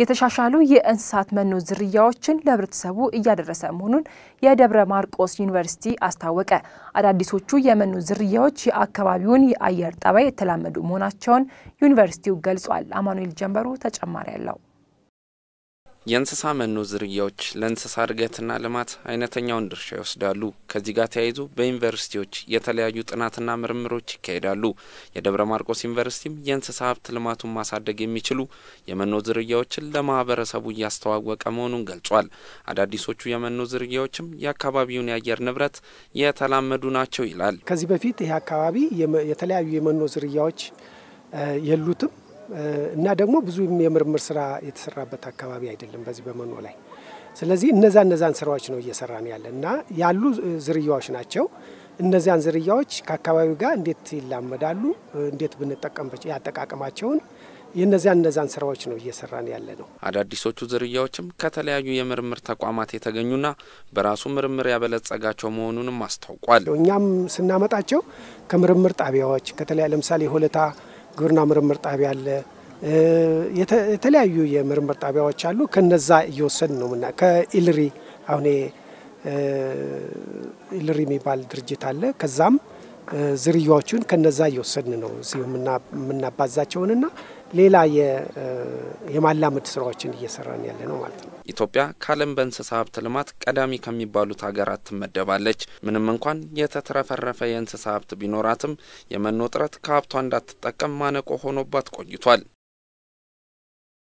የተሻሻሉ የእንስሳት መኖ ዝርያዎችን ለህብረተሰቡ እያደረሰ መሆኑን የደብረ ማርቆስ ዩኒቨርሲቲ አስታወቀ። አዳዲሶቹ የመኖ ዝርያዎች የአካባቢውን የአየር ጠባይ የተላመዱ መሆናቸውን ዩኒቨርሲቲው ገልጿል። አማኑኤል ጀንበሩ ተጨማሪ አለው። የእንስሳ መኖ ዝርያዎች ለእንስሳ እድገትና ልማት አይነተኛውን ድርሻ ይወስዳሉ። ከዚህ ጋር ተያይዞ በዩኒቨርሲቲዎች የተለያዩ ጥናትና ምርምሮች ይካሄዳሉ። የደብረ ማርቆስ ዩኒቨርሲቲም የእንስሳ ሀብት ልማቱን ማሳደግ የሚችሉ የመኖ ዝርያዎችን ለማህበረሰቡ እያስተዋወቀ መሆኑን ገልጿል። አዳዲሶቹ የመኖ ዝርያዎችም የአካባቢውን የአየር ንብረት የተላመዱ ናቸው ይላል። ከዚህ በፊት ይህ አካባቢ የተለያዩ የመኖ ዝርያዎች የሉትም እና ደግሞ ብዙ የምርምር ስራ የተሰራበት አካባቢ አይደለም በዚህ በመኖ ላይ። ስለዚህ እነዛ እነዛን ስራዎች ነው እየሰራን ያለ እና ያሉ ዝርያዎች ናቸው። እነዚያን ዝርያዎች ከአካባቢው ጋር እንዴት ይላመዳሉ፣ እንዴት ብንጠቀምበት ያጠቃቀማቸውን የነዚያን እነዛን ስራዎች ነው እየሰራን ያለ ነው። አዳዲሶቹ ዝርያዎችም ከተለያዩ የምርምር ተቋማት የተገኙና በራሱ ምርምር ያበለጸጋቸው መሆኑንም አስታውቋል። እኛም ስናመጣቸው ከምርምር ጣቢያዎች ከተለያ ለምሳሌ ሆለታ ግብርና ምርምር ጣቢያ አለ። የተለያዩ የምርምር ጣቢያዎች አሉ። ከነዛ እየወሰድ ነው ምና ከኢልሪ አሁን ኢልሪ የሚባል ድርጅት አለ። ከዛም ዝርያዎችን ከነዛ እየወሰድን ነው እዚሁ የምናባዛቸውንና ሌላ የማላመድ ስራዎችን እየሰራን ያለ ነው ማለት ነው። ኢትዮጵያ ከዓለም በእንስሳ ሀብት ልማት ቀዳሚ ከሚባሉት ሀገራት ትመደባለች። ምንም እንኳን የተትረፈረፈ የእንስሳ ሀብት ቢኖራትም የመኖ እጥረት ከሀብቷ እንዳትጠቀም ማነቆ ሆኖባት ቆይቷል።